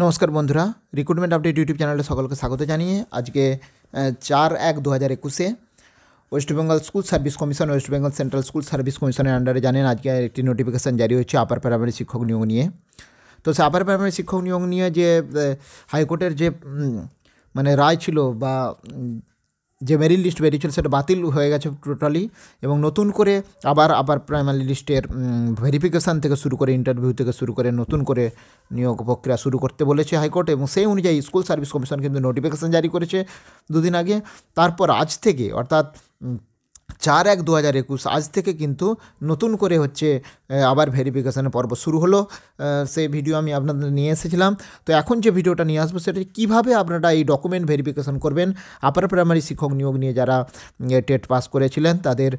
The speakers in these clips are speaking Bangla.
নমস্কার বন্ধুরা রিক্রুটমেন্ট আপডেট ইউটিউব চ্যানেলে সকলকে স্বাগত জানিয়ে আজকে চার এক দু হাজার একুশে West Bengal school service commission West Bengal central school service কমিশনের আন্ডারে জানেন আজকে একটি নোটিফিকেশান জারি হচ্ছে আপার প্রাইমারি শিক্ষক নিয়োগ নিয়ে তো সে আপার প্রাইমারি শিক্ষক নিয়োগ নিয়ে যে হাইকোর্টের যে মানে রায় ছিল বা যে মেরিট লিস্ট বেরিয়েছিল সেটা বাতিল হয়ে গেছে টোটালি এবং নতুন করে আবার আবার প্রাইমারি লিস্টের ভেরিফিকেশান থেকে শুরু করে ইন্টারভিউ থেকে শুরু করে নতুন করে নিয়োগ প্রক্রিয়া শুরু করতে বলেছে হাইকোর্ট এবং সেই অনুযায়ী স্কুল সার্ভিস কমিশন কিন্তু নোটিফিকেশান জারি করেছে দুদিন আগে তারপর আজ থেকে অর্থাৎ চার এক দু হাজার একুশ আজ থেকে কিন্তু নতুন করে হচ্ছে আবার ভেরিফিকেশানের পর্ব শুরু হলো সেই ভিডিও আমি আপনাদের নিয়ে এসেছিলাম তো এখন যে ভিডিওটা নিয়ে আসবো সেটা কীভাবে আপনারা এই ডকুমেন্ট ভেরিফিকেশান করবেন আপার প্রাইমারি শিক্ষক নিয়োগ নিয়ে যারা টেট পাস করেছিলেন তাদের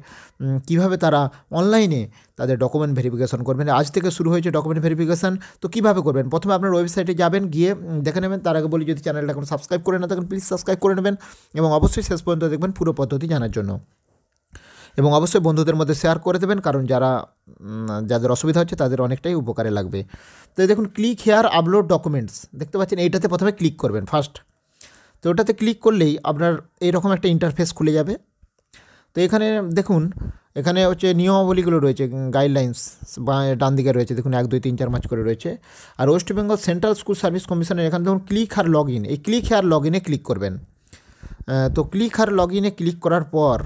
কিভাবে তারা অনলাইনে তাদের ডকুমেন্ট ভেরিফিকেশান করবেন আজ থেকে শুরু হয়েছে ডকুমেন্ট ভেরিফিকেশান তো কীভাবে করবেন প্রথমে আপনার ওয়েবসাইটে যাবেন গিয়ে দেখে নেবেন তার আগে বলি যদি চ্যানেলটা এখন সাবস্ক্রাইব করে না থাকেন প্লিজ সাবস্ক্রাইব করে নেবেন এবং অবশ্যই শেষ পর্যন্ত দেখবেন পুরো পদ্ধতি জানার জন্য এবং অবশ্যই বন্ধুদের মধ্যে শেয়ার করে দেবেন কারণ যারা যাদের অসুবিধা হচ্ছে তাদের অনেকটাই উপকারে লাগবে তো দেখুন ক্লিক হেয়ার আপলোড ডকুমেন্টস দেখতে পাচ্ছেন এইটাতে প্রথমে ক্লিক করবেন ফার্স্ট তো ওটাতে ক্লিক করলেই আপনার এইরকম একটা ইন্টারফেস খুলে যাবে তো এখানে দেখুন এখানে হচ্ছে নিয়মাবলীগুলো রয়েছে গাইডলাইন্স বা ডান দিকে রয়েছে দেখুন এক দুই তিন চার মাস করে রয়েছে আর West Bengal central school service কমিশনের এখানে দেখুন ক্লিক আর লগ ইন এই ক্লিক আর লগ ইনে ক্লিক করবেন তো ক্লিক আর লগ ইনে ক্লিক করার পর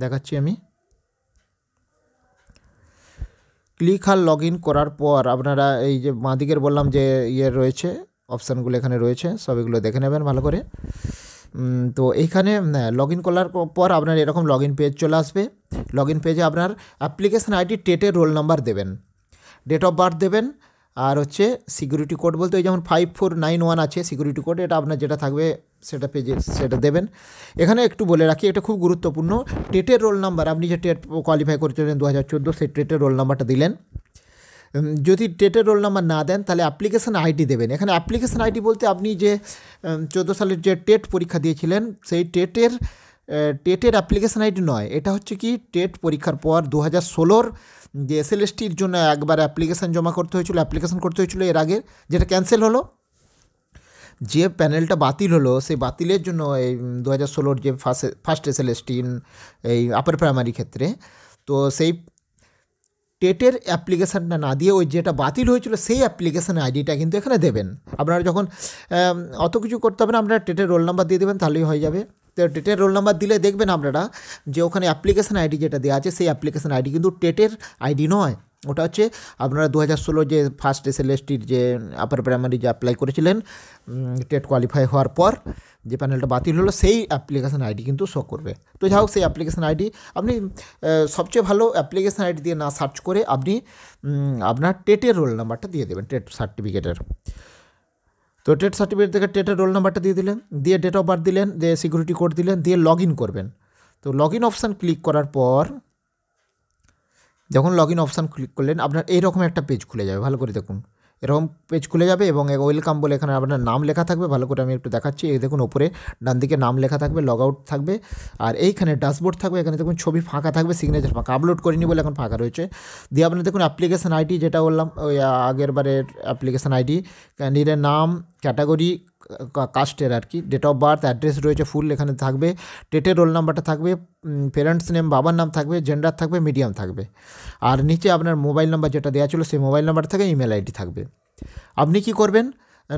দেখাচ্ছি আমি ক্লিক আর লগ করার পর আপনারা এই যে বাঁদিকের বললাম যে ইয়ে রয়েছে অপশানগুলো এখানে রয়েছে সবগুলো দেখে নেবেন ভালো করে তো এইখানে লগ ইন করার পর আপনার এরকম লগ ইন পেজ চলে আসবে লগ ইন পেজে আপনার অ্যাপ্লিকেশান আইডি টেটের রোল নাম্বার দেবেন ডেট অফ বার্থ দেবেন আর হচ্ছে সিকিউরিটি কোড বলতে ওই যেমন ফাইভ ফোর নাইন ওয়ান আছে সিকিউরিটি কোড এটা আপনার যেটা থাকবে সেটা পেজে সেটা দেবেন এখানে একটু বলে রাখি এটা খুব গুরুত্বপূর্ণ টেটের রোল নাম্বার আপনি যে টেট কোয়ালিফাই করেছিলেন দু হাজার চোদ্দো সেই টেটের রোল নাম্বারটা দিলেন যদি টেটের রোল নাম্বার না দেন তাহলে অ্যাপ্লিকেশান আইডি দেবেন এখানে অ্যাপ্লিকেশান আইডি বলতে আপনি যে চোদ্দো সালের যে টেট পরীক্ষা দিয়েছিলেন সেই টেটের টেটের অ্যাপ্লিকেশান আইডি নয় এটা হচ্ছে কি টেট পরীক্ষার পর দু হাজার ষোলোর যে এসটির জন্য একবার অ্যাপ্লিকেশান জমা করতে হয়েছিল অ্যাপ্লিকেশান করতে হয়েছিল এর আগে যেটা ক্যান্সেল হলো যে প্যানেলটা বাতিল হলো সেই বাতিলের জন্য এই দু হাজার ষোলোর যে ফার্স্ট ফার্স্ট এসটি এই আপার প্রাইমারি ক্ষেত্রে তো সেই টেটের অ্যাপ্লিকেশানটা না দিয়ে ওই যেটা বাতিল হয়েছিল সেই অ্যাপ্লিকেশান আইডিটা কিন্তু এখানে দেবেন আপনারা যখন অত কিছু করতে হবে না আপনারা টেটের রোল নাম্বার দিয়ে দেবেন তাহলেই হয়ে যাবে তো টেটের রোল নাম্বার দিলে দেখবেন আপনারা যে ওখানে অ্যাপ্লিকেশান আইডি যেটা দেওয়া আছে সেই অ্যাপ্লিকেশান আইডি কিন্তু টেটের আইডি নয় ওটা হচ্ছে আপনারা দু হাজার ষোলো যে ফার্স্ট এস এলএসটির যে আপার প্রাইমারি যে অ্যাপ্লাই করেছিলেন টেট কোয়ালিফাই হওয়ার পর যে প্যানেলটা বাতিল হলো সেই অ্যাপ্লিকেশান আইডি কিন্তু শো করবে তো যাই হোক সেই অ্যাপ্লিকেশান আইডি আপনি সবচেয়ে ভালো অ্যাপ্লিকেশান আইডি দিয়ে না সার্চ করে আপনি আপনার টেটের রোল নাম্বারটা দিয়ে দেবেন টেট সার্টিফিকেটের তো টেট সার্টিফিকেট থেকে টেটের রোল নাম্বারটা দিয়ে দিলেন দিয়ে ডেট অফ বার্থ দিলেন দিয়ে সিকিউরিটি কোড দিলেন দিয়ে লগ করবেন তো লগ ইন অপশান ক্লিক করার পর যখন লগ ইন অপশান ক্লিক করলেন আপনার এইরকম একটা পেজ খুলে যাবে ভালো করে দেখুন এরকম পেজ খুলে যাবে এবং ওয়েলকাম বলে এখানে আপনার নাম লেখা থাকবে ভালো করে আমি একটু দেখাচ্ছি এই দেখুন ওপরে ডান দিকে নাম লেখা থাকবে লগ আউট থাকবে আর এইখানে ড্যাশবোর্ড থাকবে এখানে দেখুন ছবি ফাঁকা থাকবে সিগনেচার ফাঁকা আপলোড করিনি বলে এখন ফাঁকা রয়েছে দিয়ে আপনার দেখুন অ্যাপ্লিকেশান আইডি যেটা বললাম ওই আগের বারের অ্যাপ্লিকেশান আইডি ক্যান্ডিডেটের নাম ক্যাটাগরি কাস্টের আর কি ডেট অফ বার্থ অ্যাড্রেস রয়েছে ফুল এখানে থাকবে ডেটের রোল নাম্বারটা থাকবে প্যারেন্টস নেম বাবার নাম থাকবে জেন্ডার থাকবে মিডিয়াম থাকবে আর নিচে আপনার মোবাইল নাম্বার যেটা দেওয়া ছিল সেই মোবাইল নাম্বার থেকে ইমেল আইডি থাকবে আপনি কি করবেন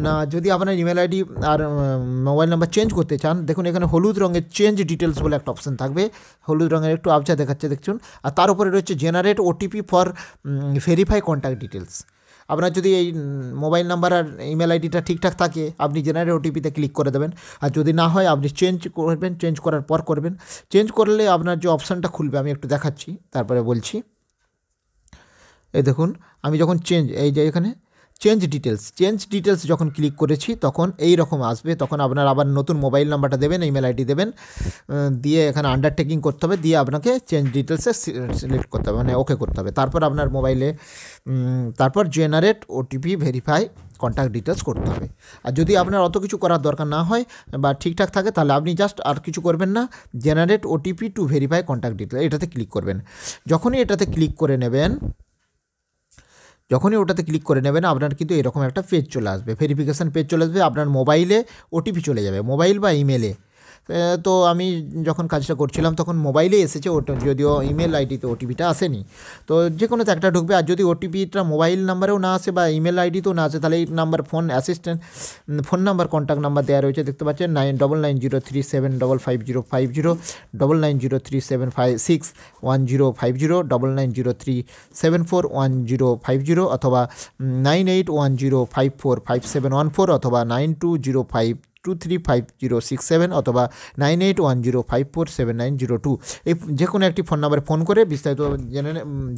না যদি আপনার ইমেল আইডি আর মোবাইল নাম্বার চেঞ্জ করতে চান দেখুন এখানে হলুদ রঙের চেঞ্জ ডিটেলস বলে একটা অপশান থাকবে হলুদ রঙের একটু আবছা দেখাচ্ছে দেখছুন আর তার উপরে রয়েছে generate OTP for verify contact details আপনার যদি এই মোবাইল নাম্বার আর ইমেল আইডিটা ঠিকঠাক থাকে আপনি জেনারেল ওটিপিতে ক্লিক করে দেবেন আর যদি না হয় আপনি চেঞ্জ করবেন চেঞ্জ করার পর করবেন চেঞ্জ করলে আপনার যে অপশানটা খুলবে আমি একটু দেখাচ্ছি তারপরে বলছি এই দেখুন আমি যখন চেঞ্জ এই যে এখানে চেঞ্জ ডিটেলস চেঞ্জ ডিটেলস যখন ক্লিক করেছি তখন এই রকম আসবে তখন আপনার আবার নতুন মোবাইল নাম্বারটা দেবেন ইমেল আইডি দেবেন দিয়ে এখানে আন্ডারটেকিং করতে হবে দিয়ে আপনাকে চেঞ্জ ডিটেলসে সিলেক্ট করতে হবে মানে ওকে করতে হবে তারপর আপনার মোবাইলে তারপর generate OTP verify contact details করতে হবে আর যদি আপনার অত কিছু করার দরকার না হয় বা ঠিকঠাক থাকে তাহলে আপনি জাস্ট আর কিছু করবেন না generate OTP to verify contact details এটাতে ক্লিক করবেন যখনই এটাতে ক্লিক করে নেবেন যখনই ওটাতে ক্লিক করে নেবেন আপনার কিন্তু এরকম একটা পেজ চলে আসবে ভেরিফিকেশান পেজ চলে আসবে আপনার মোবাইলে ওটিপি চলে যাবে মোবাইল বা ইমেলে তো আমি যখন কাজটা করছিলাম তখন মোবাইলে এসেছে ওটা যদিও ইমেল আইডিতে ওটিপিটা আসেনি তো যে কোনো একটা ঢুকবে আর যদি ওটিপিটা মোবাইল নাম্বারেও না আসে বা ইমেল আইডিতেও না আসে তাহলে এই number phone assistant phone number contact number দেওয়া রয়েছে দেখতে পাচ্ছেন nine double nine zero three seven double five zero five zero double nine zero three seven five six one zero five zero double nine zero three seven four one zero five zero অথবা nine eight one zero five four five seven one four অথবা nine two zero five two three five zero six seven অথবা nine eight one zero five four seven nine zero two এই যে কোনো একটি ফোন নাম্বারে ফোন করে বিস্তারিত জেনে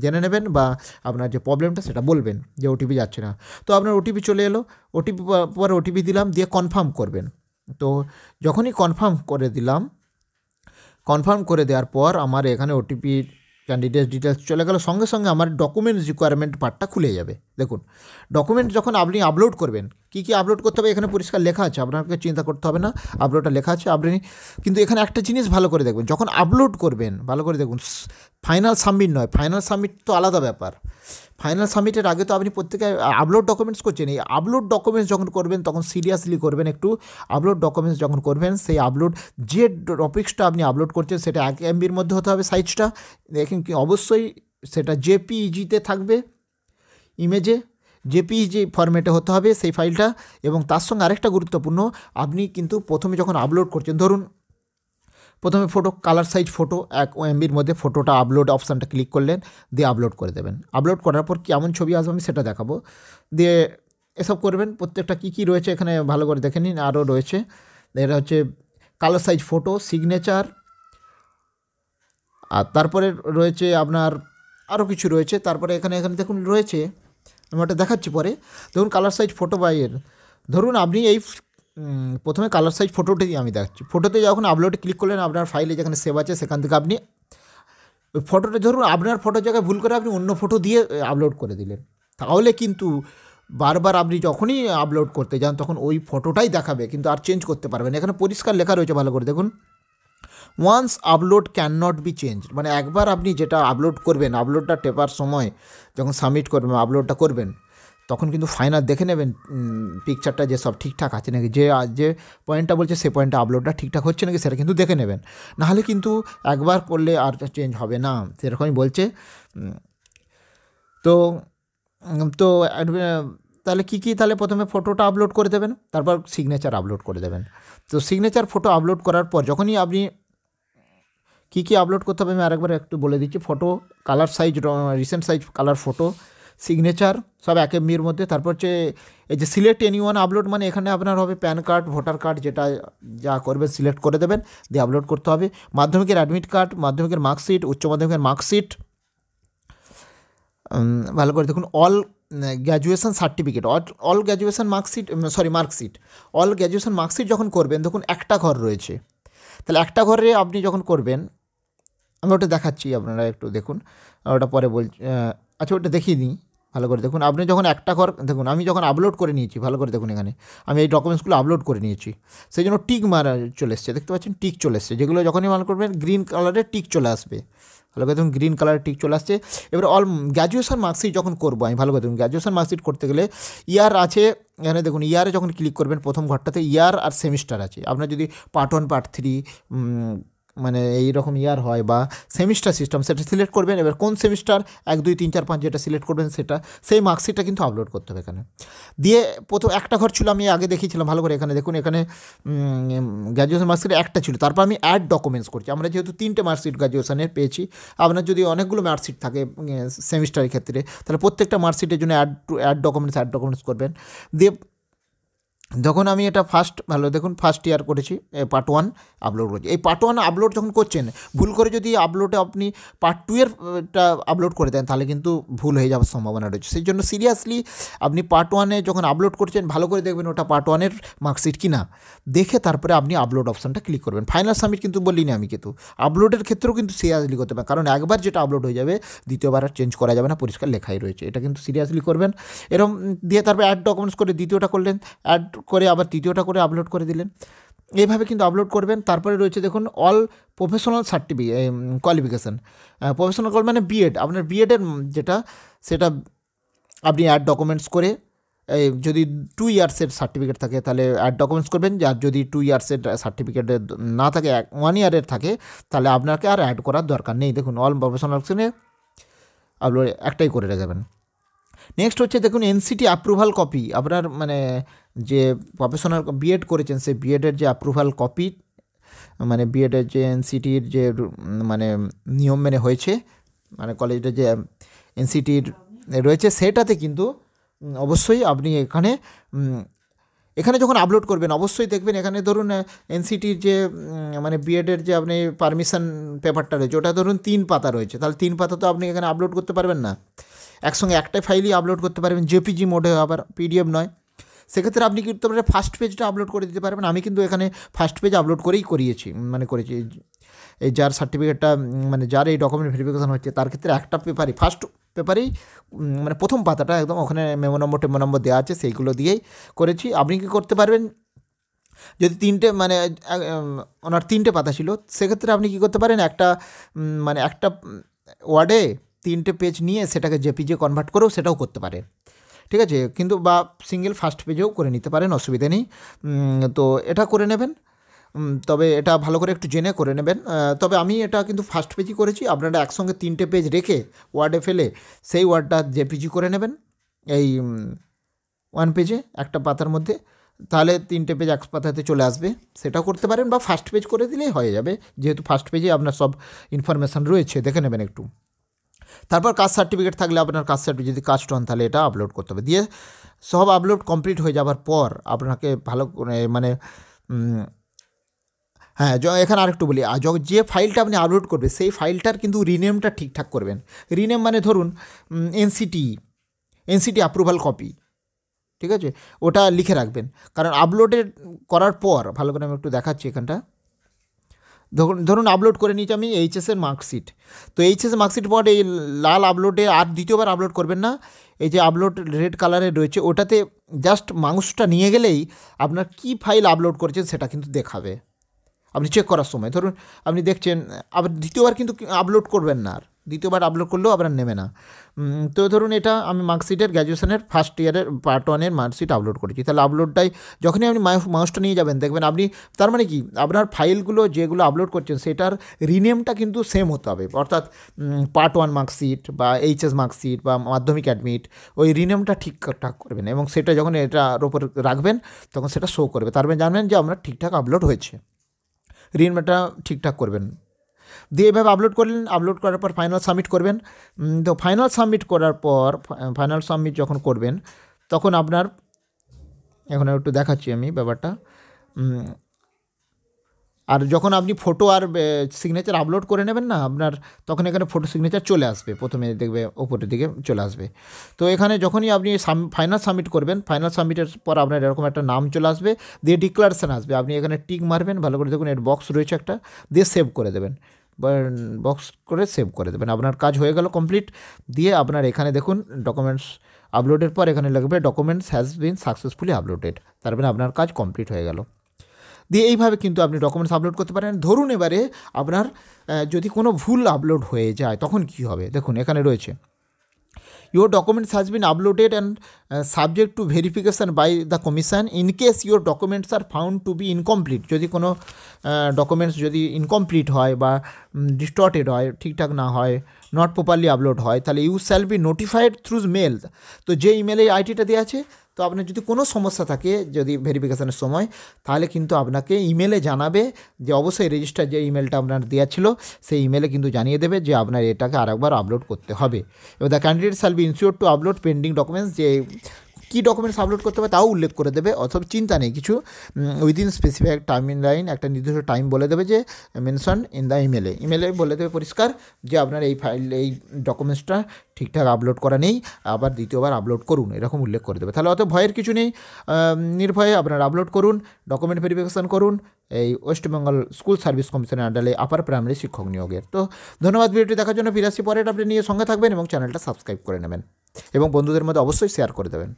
জেনে নেবেন বা আপনার যে প্রবলেমটা সেটা বলবেন যে ওটিপি যাচ্ছে না তো আপনার ওটিপি চলে এলো ওটিপি পর ওটিপি দিলাম দিয়ে কনফার্ম করবেন তো যখনই কনফার্ম করে দিলাম কনফার্ম করে দেওয়ার পর আমার এখানে ওটিপি ক্যান্ডিডেট ডিটেলস চলে গেল সঙ্গে সঙ্গে আমার ডকুমেন্টস রিকোয়ারমেন্ট পার্টটা খুলে যাবে দেখুন ডকুমেন্ট যখন আপনি আপলোড করবেন কী কী আপলোড করতে হবে এখানে পরিষ্কার লেখা আছে আপনাকে চিন্তা করতে হবে না আপলোডটা লেখা আছে আপনি কিন্তু এখানে একটা জিনিস ভালো করে দেখবেন যখন আপলোড করবেন ভালো করে দেখুন ফাইনাল সাবমিট নয় ফাইনাল সাবমিট তো আলাদা ব্যাপার ফাইনাল সাবমিটের আগে তো আপনি প্রত্যেকে আপলোড ডকুমেন্টস করছেন এই আপলোড ডকুমেন্টস যখন করবেন তখন সিরিয়াসলি করবেন একটু আপলোড ডকুমেন্টস যখন করবেন সেই আপলোড যে টপিক্সটা আপনি আপলোড করছেন সেটা এক এমবির মধ্যে হতে হবে সাইজটা দেখেন কি অবশ্যই সেটা জেপিইজিতে থাকবে ইমেজে জেপিইজি ফরম্যাটে হতে হবে সেই ফাইলটা এবং তার সঙ্গে আরেকটা গুরুত্বপূর্ণ আপনি কিন্তু প্রথমে যখন আপলোড করছেন ধরুন প্রথমে ফটো কালার সাইজ ফটো এক ও এমবির মধ্যে ফটোটা আপলোড অপশানটা ক্লিক করলেন দিয়ে আপলোড করে দেবেন আপলোড করার পর কেমন ছবি আসবে আমি সেটা দেখাবো দিয়ে এসব করবেন প্রত্যেকটা কী কী রয়েছে এখানে ভালো করে দেখে নিন আরও রয়েছে এটা হচ্ছে কালার সাইজ ফটো সিগনেচার আর তারপরে রয়েছে আপনার আরও কিছু রয়েছে তারপরে এখানে এখানে দেখুন রয়েছে আমি ওটা দেখাচ্ছি পরে ধরুন কালার সাইজ ফটো বা এর ধরুন আপনি এই প্রথমে কালার সাইজ ফটোটি আমি দেখাচ্ছি ফটোতে যখন আপলোডে ক্লিক করলেন আপনার ফাইলে যেখানে সেভ আছে সেখান থেকে আপনি ফটোটা ধরুন আপনার ফটোর জায়গায় ভুল করে আপনি অন্য ফটো দিয়ে আপলোড করে দিলেন তাহলে কিন্তু বারবার আপনি যখনই আপলোড করতে যান তখন ওই ফটোটাই দেখাবে কিন্তু আর চেঞ্জ করতে পারবেন এখানে পরিষ্কার লেখা রয়েছে ভালো করে দেখুন once upload can not be change মানে একবার আপনি যেটা আপলোড করবেন আপলোডটা টেপার সময় যখন সাবমিট করবেন আপলোডটা করবেন তখন কিন্তু ফাইনাল দেখে নেবেন পিকচারটা যে সব ঠিকঠাক আছে নাকি যে যে পয়েন্টটা বলছে সে পয়েন্টটা আপলোডটা ঠিকঠাক হচ্ছে নাকি সেটা কিন্তু দেখে নেবেন নাহলে কিন্তু একবার করলে আর চেঞ্জ হবে না সেরকমই বলছে তো তো তাহলে কী কী তাহলে প্রথমে ফটোটা আপলোড করে দেবেন তারপর সিগনেচার আপলোড করে দেবেন তো সিগনেচার ফটো আপলোড করার পর যখনই আপনি কী কী আপলোড করতে হবে আমি আরেকবার একটু বলে দিচ্ছি photo colour size recent size colour photo signature সব এক এমবির মধ্যে তারপর হচ্ছে এই যে সিলেক্ট এনি ওয়ান আপলোড মানে এখানে আপনার হবে প্যান কার্ড ভোটার কার্ড যেটা যা করবেন সিলেক্ট করে দেবেন দিয়ে আপলোড করতে হবে মাধ্যমিকের অ্যাডমিট কার্ড মাধ্যমিকের মার্কশিট উচ্চ মাধ্যমিকের মার্কশিট ভালো করে দেখুন all graduation certificate all graduation marksheet sorry marksheet all graduation marksheet যখন করবেন দেখুন একটা ঘর রয়েছে তাহলে একটা ঘরে আপনি যখন করবেন আমি ওটা দেখাচ্ছি আপনারা একটু দেখুন ওটা পরে বল আচ্ছা ওটা দেখিয়ে দিই ভালো করে দেখুন আপনি যখন একটা ঘর দেখুন আমি যখন আপলোড করে নিয়েছি ভালো করে দেখুন এখানে আমি এই ডকুমেন্টসগুলো আপলোড করে নিয়েছি সেই জন্য টিক মারা চলে এসছে দেখতে পাচ্ছেন টিক চলে এসছে যেগুলো যখনই মাল করবেন গ্রিন কালারে টিক চলে আসবে ভালো করে দেখুন গ্রিন কালারের টিক চলে আসছে এবার অল গ্র্যাজুয়েশন মার্কশিট যখন করবো আমি ভালো করে দেখুন গ্র্যাজুয়েশন মার্কশিট করতে গেলে ইয়ার আছে এখানে দেখুন ইয়ারে যখন ক্লিক করবেন প্রথম ঘরটাতে ইয়ার আর সেমিস্টার আছে আপনার যদি পার্ট ওয়ান পার্ট থ্রি মানে এই রকম ইয়ার হয় বা সেমিস্টার সিস্টেম সেটা সিলেক্ট করবেন এবার কোন সেমিস্টার এক দুই তিন চার পাঁচ যেটা সিলেক্ট করবেন সেটা সেই মার্কশিটটা কিন্তু আপলোড করতে হবে এখানে দিয়ে প্রথম একটা ঘর ছিল আমি আগে দেখিয়েছিলাম ভালো করে এখানে দেখুন এখানে গ্র্যাজুয়েশন মার্কশিট একটা ছিল তারপর আমি অ্যাড ডকুমেন্টস করছি আমরা যেহেতু তিনটে মার্কশিট গ্র্যাজুয়েশনের পেয়েছি আপনার যদি অনেকগুলো মার্কশিট থাকে সেমিস্টারের ক্ষেত্রে তাহলে প্রত্যেকটা মার্কশিটের জন্য add add documents add documents করবেন দিয়ে যখন আমি এটা ফার্স্ট ভালো দেখুন ফার্স্ট ইয়ার করেছি পার্ট ওয়ান আপলোড করেছি এই পার্ট ওয়ান আপলোড যখন করছেন ভুল করে যদি আপলোডে আপনি পার্ট টু এরটা আপলোড করে দেন তাহলে কিন্তু ভুল হয়ে যাওয়ার সম্ভাবনা রয়েছে সেই জন্য সিরিয়াসলি আপনি পার্ট ওয়ানে যখন আপলোড করছেন ভালো করে দেখবেন ওটা পার্ট ওয়ানের মার্কশিট কি না দেখে তারপরে আপনি আপলোড অপশানটা ক্লিক করবেন ফাইনাল সাবমিট কিন্তু বলিনি আমি কিন্তু আপলোডের ক্ষেত্রেও কিন্তু সিরিয়াসলি করতে পারেন কারণ একবার যেটা আপলোড হয়ে যাবে দ্বিতীয়বার আর চেঞ্জ করা যাবে না পরিষ্কার লেখাই রয়েছে এটা কিন্তু সিরিয়াসলি করবেন এরকম দিয়ে তারপরে অ্যাড ডকুমেন্টস করে দ্বিতীয়টা করলেন অ্যাড করে আবার তৃতীয়টা করে আপলোড করে দিলেন এইভাবে কিন্তু আপলোড করবেন তারপরে রয়েছে দেখুন all professional certificate qualification professional কল মানে বিএড আপনার বিএডের যেটা সেটা আপনি অ্যাড ডকুমেন্টস করে যদি টু ইয়ার্সের সার্টিফিকেট থাকে তাহলে অ্যাড ডকুমেন্টস করবেন আর যদি টু ইয়ার্সের সার্টিফিকেট না থাকে ওয়ান ইয়ারের থাকে তাহলে আপনাকে আর অ্যাড করার দরকার নেই দেখুন অল প্রফেশনাল অপশনে আপলোড একটাই করে রাখবেন নেক্সট হচ্ছে দেখুন এনসিটি অ্যাপ্রুভাল কপি আপনার মানে যে প্রফেশনাল বিএড করেছেন সেই বিএডের যে অ্যাপ্রুভাল কপি মানে বিএডের যে এনসিটির যে মানে নিয়ম মেনে হয়েছে মানে কলেজের যে এনসিটির রয়েছে সেটাতে কিন্তু অবশ্যই আপনি এখানে এখানে যখন আপলোড করবেন অবশ্যই দেখবেন এখানে ধরুন এনসিটির যে মানে বিএডের যে আপনি পারমিশন পেপারটা রয়েছে ওটা ধরুন তিন পাতা রয়েছে তাহলে তিন পাতা তো আপনি এখানে আপলোড করতে পারবেন না একসঙ্গে একটাই ফাইলই আপলোড করতে পারবেন জেপিজি মোডে আবার পিডিএফ নয় সেক্ষেত্রে আপনি কি করতে পারেন ফার্স্ট পেজটা আপলোড করে দিতে পারবেন আমি কিন্তু এখানে ফার্স্ট পেজ আপলোড করেই করিয়েছি মানে করেছি এই যার সার্টিফিকেটটা মানে যার এই ডকুমেন্ট ভেরিফিকেশান হচ্ছে তার ক্ষেত্রে একটা পেপারই ফার্স্ট পেপারেই মানে প্রথম পাতাটা একদম ওখানে মেমো নম্বর টেমো নম্বর দেওয়া আছে সেইগুলো দিয়েই করেছি আপনি কি করতে পারবেন যদি তিনটে মানে ওনার তিনটে পাতা ছিল সেক্ষেত্রে আপনি কি করতে পারেন একটা মানে একটা ওয়ার্ডে তিনটে পেজ নিয়ে সেটাকে জেপিজে কনভার্ট করেও সেটাও করতে পারে ঠিক আছে কিন্তু বা সিঙ্গেল ফার্স্ট পেজেও করে নিতে পারেন অসুবিধা নেই তো এটা করে নেবেন তবে এটা ভালো করে একটু জেনে করে নেবেন তবে আমি এটা কিন্তু ফার্স্ট পেজই করেছি আপনারা একসঙ্গে তিনটে পেজ রেখে ওয়ার্ডে ফেলে সেই ওয়ার্ডটা জেপিজি করে নেবেন এই ওয়ান পেজে একটা পাতার মধ্যে তাহলে তিনটে পেজ এক পাতাতে চলে আসবে সেটা করতে পারেন বা ফার্স্ট পেজ করে দিলেই হয়ে যাবে যেহেতু ফার্স্ট পেজে আপনার সব ইনফরমেশান রয়েছে দেখে নেবেন একটু তারপর কাস্ট সার্টিফিকেট থাকলে আপনার কাস্ট সার্টিফিকেট যদি কাস্ট হন তাহলে এটা আপলোড করতে হবে দিয়ে সব আপলোড কমপ্লিট হয়ে যাওয়ার পর আপনাকে ভালো মানে হ্যাঁ এখানে আরেকটু বলি যে ফাইলটা আপনি আপলোড করবেন সেই ফাইলটার কিন্তু রিনেমটা ঠিকঠাক করবেন রিনেম মানে ধরুন এনসিটি এনসিটি অ্যাপ্রুভাল কপি ঠিক আছে ওটা লিখে রাখবেন কারণ আপলোডের করার পর ভালো করে আমি একটু দেখাচ্ছি এখানটা ধরুন আপলোড করে নিয়েছি আমি এইচএসের মার্কশিট তো এইচএস মার্কশিট পর এই লাল আপলোডে আর দ্বিতীয়বার আপলোড করবেন না এই যে আপলোড রেড কালারে রয়েছে ওটাতে জাস্ট মাংসটা নিয়ে গেলেই আপনার কি ফাইল আপলোড করেছে সেটা কিন্তু দেখাবে আপনি চেক করার সময় ধরুন আপনি দেখছেন আবার দ্বিতীয়বার কিন্তু আপলোড করবেন না আর দ্বিতীয়বার আপলোড করলেও আপনার নেবে না তো ধরুন এটা আমি মার্কশিটের গ্র্যাজুয়েশনের ফার্স্ট ইয়ারের পার্ট ওয়ানের মার্কশিট আপলোড করেছি তাহলে আপলোডটাই যখনই আপনি মাউসটা নিয়ে যাবেন দেখবেন আপনি তার মানে কি আপনার ফাইলগুলো যেগুলো আপলোড করছেন সেটার রিনেমটা কিন্তু সেম হতে হবে অর্থাৎ পার্ট ওয়ান মার্কশিট বা এইচএস মার্কশিট বা মাধ্যমিক অ্যাডমিট ওই রিনেমটা ঠিকঠাক করবেন এবং সেটা যখন এটার ওপর রাখবেন তখন সেটা শো করবে তারপরে মানে জানবেন যে আপনার ঠিকঠাক আপলোড হয়েছে রিনেমটা ঠিকঠাক করবেন দিয়ে এভাবে আপলোড করলেন আপলোড করার পর ফাইনাল সাবমিট করবেন তো ফাইনাল সাবমিট করার পর ফাইনাল সাবমিট যখন করবেন তখন আপনার এখন একটু দেখাচ্ছি আমি ব্যাপারটা আর যখন আপনি ফটো আর সিগনেচার আপলোড করে নেবেন না আপনার তখন এখানে ফটো সিগনেচার চলে আসবে প্রথমে দেখবে ওপরের দিকে চলে আসবে তো এখানে যখনই আপনি ফাইনাল সাবমিট করবেন ফাইনাল সাবমিটের পর আপনার এরকম একটা নাম চলে আসবে দিয়ে ডিক্লারেশান আসবে আপনি এখানে টিক মারবেন ভালো করে দেখুন এর বক্স রয়েছে একটা দিয়ে সেভ করে দেবেন বক্স করে সেভ করে দেবেন আপনার কাজ হয়ে গেল কমপ্লিট দিয়ে আপনার এখানে দেখুন ডকুমেন্টস আপলোডের পর এখানে লাগবে documents has been successfully uploaded তারপরে আপনার কাজ কমপ্লিট হয়ে গেল দিয়ে এইভাবে কিন্তু আপনি ডকুমেন্টস আপলোড করতে পারেন ধরুন এবারে আপনার যদি কোনো ভুল আপলোড হয়ে যায় তখন কি হবে দেখুন এখানে রয়েছে your documents has been uploaded and subject to verification by the commission in case your documents are found to be incomplete যদি কোনো ডকুমেন্টস যদি ইনকমপ্লিট হয় বা ডিস্টর্টেড হয় ঠিকঠাক না হয় নট প্রপারলি আপলোড হয় তাহলে you shall be notified through mail তো যে ইমেলে আইটিটা দেওয়া আছে তো আপনার যদি কোনো সমস্যা থাকে যদি ভেরিফিকেশানের সময় তাহলে কিন্তু আপনাকে ইমেলে জানাবে যে অবশ্যই রেজিস্টার যে ইমেলটা আপনার দেওয়া ছিল সেই ইমেলে কিন্তু জানিয়ে দেবে যে আপনার এটাকে আরেকবার আপলোড করতে হবে এবার the candidate shall be ensure to upload pending documents যে কী ডকুমেন্টস আপলোড করতে হবে তাও উল্লেখ করে দেবে অথবা চিন্তা নেই কিছু উইদিন স্পেসিফিক টাইম লাইন একটা নির্দিষ্ট টাইম বলে দেবে যে মেনশন ইন দ্য ইমেলে ইমেলে বলে দেবে পরিষ্কার যে আপনার এই ফাইল এই ডকুমেন্টসটা ঠিকঠাক আপলোড করা নেই আবার দ্বিতীয়বার আপলোড করুন এরকম উল্লেখ করে দেবে তাহলে অত ভয়ের কিছু নেই নির্ভয়ে আপনারা আপলোড করুন ডকুমেন্ট ভেরিফিকেশন করুন এই ওয়েস্টবেঙ্গল স্কুল সার্ভিস কমিশনের আন্ডারে আপার প্রাইমারি শিক্ষক নিয়োগের তো ধন্যবাদ ভিডিওটি দেখার জন্য ফিরে আসি পরে আপনি নিয়ে সঙ্গে থাকবেন এবং চ্যানেলটা সাবস্ক্রাইব করে নেবেন এবং বন্ধুদের মধ্যে অবশ্যই শেয়ার করে দেবেন